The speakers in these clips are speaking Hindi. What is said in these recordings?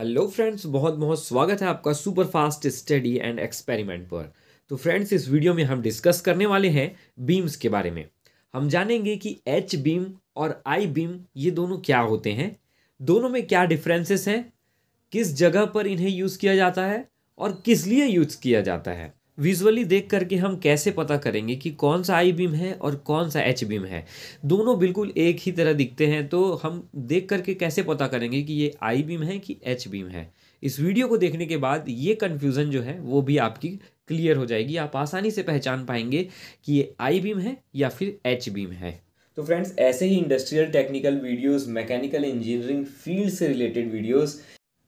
हेलो फ्रेंड्स बहुत बहुत स्वागत है आपका super fast study and experiment पर तो फ्रेंड्स इस वीडियो में हम डिस्कस करने वाले हैं बीम्स के बारे में हम जानेंगे कि एच बीम और आई बीम ये दोनों क्या होते हैं दोनों में क्या डिफरेंसेस हैं किस जगह पर इन्हें यूज़ किया जाता है और किस लिए यूज किया जाता है विजुअली देख करके हम कैसे पता करेंगे कि कौन सा आई बीम है और कौन सा एच बीम है दोनों बिल्कुल एक ही तरह दिखते हैं तो हम देख करके कैसे पता करेंगे कि ये आई बीम है कि एच बीम है इस वीडियो को देखने के बाद ये कन्फ्यूज़न जो है वो भी आपकी क्लियर हो जाएगी आप आसानी से पहचान पाएंगे कि ये आई बीम है या फिर एच बीम है तो फ्रेंड्स ऐसे ही industrial technical videos mechanical engineering field से रिलेटेड वीडियोस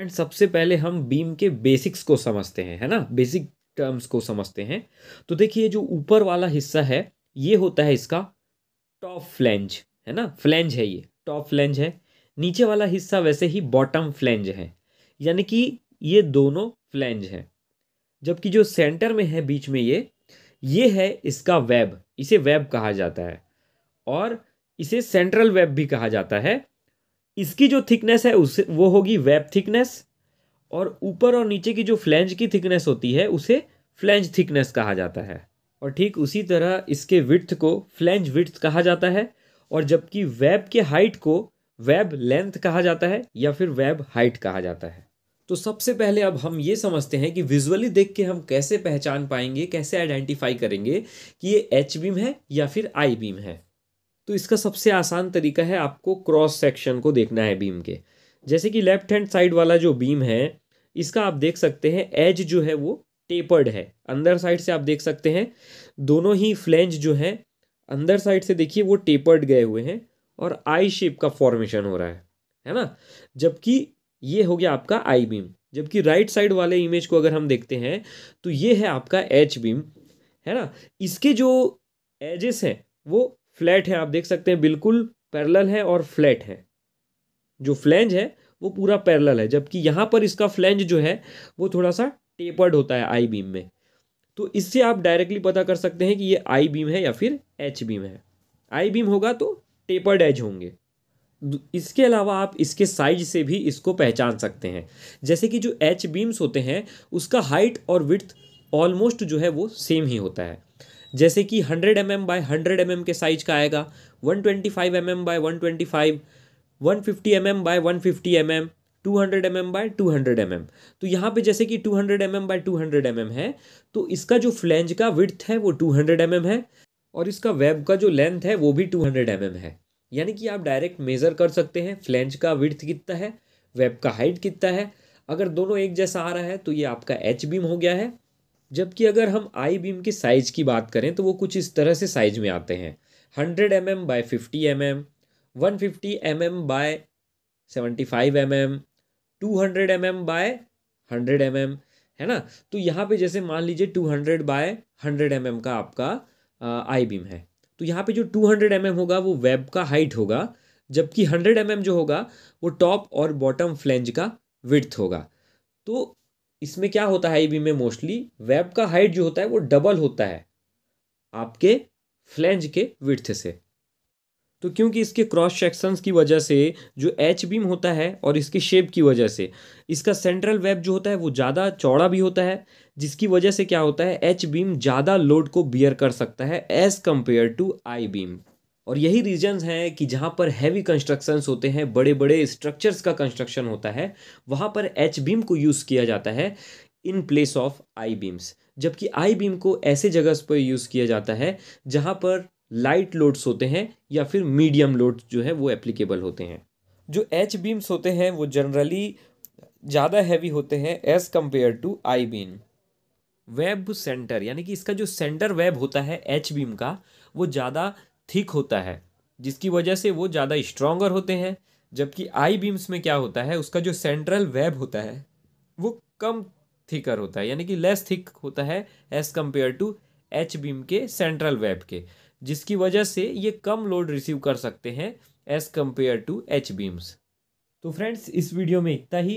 एंड सबसे पहले हम बीम के बेसिक्स को समझते हैं है ना बेसिक टर्म्स को समझते हैं तो देखिए जो ऊपर वाला हिस्सा है ये होता है इसका टॉप फ्लेंज है ना फ्लेंज है ये टॉप फ्लेंज है नीचे वाला हिस्सा वैसे ही बॉटम फ्लेंज है यानी कि ये दोनों फ्लेंज हैं जबकि जो सेंटर में है बीच में ये ये है इसका वेब इसे वेब कहा जाता है और इसे सेंट्रल वेब भी कहा जाता है इसकी जो थिकनेस है उसे वो होगी वेब थिकनेस और ऊपर और नीचे की जो फ्लेंज की थिकनेस होती है उसे फ्लेंज थिकनेस कहा जाता है और ठीक उसी तरह इसके विथ को फ्लेंज विथ कहा जाता है और जबकि वेब के हाइट को वेब लेंथ कहा जाता है या फिर वेब हाइट कहा जाता है तो सबसे पहले अब हम ये समझते हैं कि विजुअली देख के हम कैसे पहचान पाएंगे कैसे आइडेंटिफाई करेंगे कि ये एच बीम है या फिर आई बीम है तो इसका सबसे आसान तरीका है आपको क्रॉस सेक्शन को देखना है बीम के जैसे कि लेफ्ट हैंड साइड वाला जो बीम है इसका आप देख सकते हैं एज जो है वो टेपर्ड है अंदर साइड से आप देख सकते हैं दोनों ही फ्लेंज जो है अंदर साइड से देखिए वो टेपर्ड गए हुए हैं और आई शेप का फॉर्मेशन हो रहा है है ना जबकि ये हो गया आपका आई बीम जबकि राइट साइड वाले इमेज को अगर हम देखते हैं तो ये है आपका एच बीम है ना इसके जो एजेस हैं वो फ्लैट है आप देख सकते हैं बिल्कुल पैरेलल है और फ्लैट है जो फ्लैंज है वो पूरा पैरेलल है जबकि यहाँ पर इसका फ्लैंज जो है वो थोड़ा सा टेपर्ड होता है आई बीम में तो इससे आप डायरेक्टली पता कर सकते हैं कि ये आई बीम है या फिर एच बीम है आई बीम होगा तो टेपर्ड एज होंगे इसके अलावा आप इसके साइज से भी इसको पहचान सकते हैं जैसे कि जो एच बीम्स होते हैं उसका हाइट और विथ ऑलमोस्ट जो है वो सेम ही होता है जैसे कि 100 M M by hundred M M के साइज का आएगा 125 twenty five M M by one twenty five one fifty M M by one fifty M M two hundred M M by two hundred M M तो यहाँ पे जैसे कि two hundred M M by two hundred M M है तो इसका जो फ्लेंज का विड्थ है वो टू हंड्रेड एम एम है और इसका वेब का जो लेंथ है वो भी टू हंड्रेड एम एम है यानी कि आप डायरेक्ट मेज़र कर सकते हैं फ्लेंज का विड्थ कितना है वेब का हाइट कितना है अगर दोनों एक जैसा आ रहा है तो ये आपका एच बीम हो गया है जबकि अगर हम आई बीम के साइज़ की बात करें तो वो कुछ इस तरह से साइज़ में आते हैं hundred M M by fifty M M one fifty M M by seventy five M M two hundred M M by hundred M M है ना तो यहाँ पे जैसे मान लीजिए two hundred by hundred M M का आपका आई बीम है तो यहाँ पे जो टू हंड्रेड एम एम होगा वो वेब का हाइट होगा जबकि हंड्रेड एम एम जो होगा वो टॉप और बॉटम फ्लेंज का विड्थ होगा तो इसमें क्या होता है ई में मोस्टली वेब का हाइट जो होता है वो डबल होता है आपके फ्लेंज के विर्थ से तो क्योंकि इसके क्रॉस सेक्शंस की वजह से जो एच बीम होता है और इसके शेप की वजह से इसका सेंट्रल वेब जो होता है वो ज़्यादा चौड़ा भी होता है जिसकी वजह से क्या होता है एच बीम ज़्यादा लोड को बियर कर सकता है as compare to I beam और यही रीजंस हैं कि जहाँ पर हैवी कंस्ट्रक्शंस होते हैं बड़े बड़े स्ट्रक्चर्स का कंस्ट्रक्शन होता है वहाँ पर एच बीम को यूज़ किया जाता है in place of I beams जबकि आई बीम को ऐसे जगह पर यूज़ किया जाता है जहाँ पर लाइट लोड्स होते हैं या फिर मीडियम लोड्स जो है वो एप्लीकेबल होते हैं जो एच बीम्स होते हैं वो जनरली ज़्यादा हैवी होते हैं as compare to I beam web center यानी कि इसका जो सेंटर वेब होता है एच बीम का वो ज़्यादा थिक होता है जिसकी वजह से वो ज़्यादा स्ट्रॉन्गर होते हैं जबकि आई बीम्स में क्या होता है उसका जो सेंट्रल वेब होता है वो कम थिकर होता है यानी कि लेस थिक होता है as compare to H beam के सेंट्रल वेब के जिसकी वजह से ये कम लोड रिसीव कर सकते हैं as compare to H beams तो फ्रेंड्स इस वीडियो में इतना ही